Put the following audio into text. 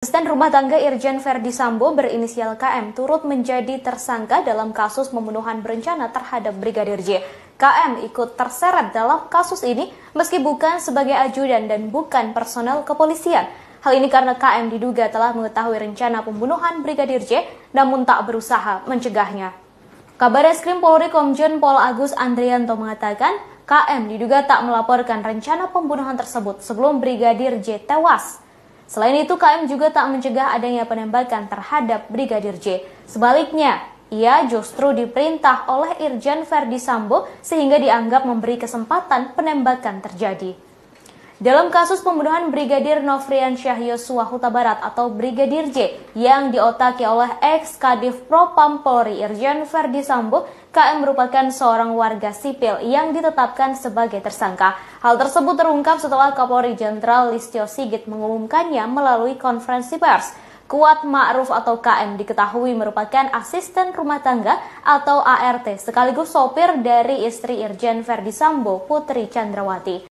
Asisten rumah tangga Irjen Verdi Sambo berinisial KM turut menjadi tersangka dalam kasus pembunuhan berencana terhadap Brigadir J. KM ikut terseret dalam kasus ini meski bukan sebagai ajudan dan bukan personel kepolisian. Hal ini karena KM diduga telah mengetahui rencana pembunuhan Brigadir J namun tak berusaha mencegahnya. Kabar Eskrim Polri Komjen Pol Agus Andrianto mengatakan KM diduga tak melaporkan rencana pembunuhan tersebut sebelum Brigadir J tewas. Selain itu, KM juga tak mencegah adanya penembakan terhadap Brigadir J. Sebaliknya, ia justru diperintah oleh Irjen Verdi Sambo sehingga dianggap memberi kesempatan penembakan terjadi. Dalam kasus pembunuhan Brigadir Nofrian Syah Yosua Huta Barat atau Brigadir J yang diotaki oleh ex Kadif Propam Polri Irjen Verdi Sambo, KM merupakan seorang warga sipil yang ditetapkan sebagai tersangka. Hal tersebut terungkap setelah Kapolri Jenderal Listio Sigit mengumumkannya melalui konferensi pers. Kuat Ma'ruf atau KM diketahui merupakan asisten rumah tangga atau ART sekaligus sopir dari istri Irjen Verdi Sambo Putri Chandrawati.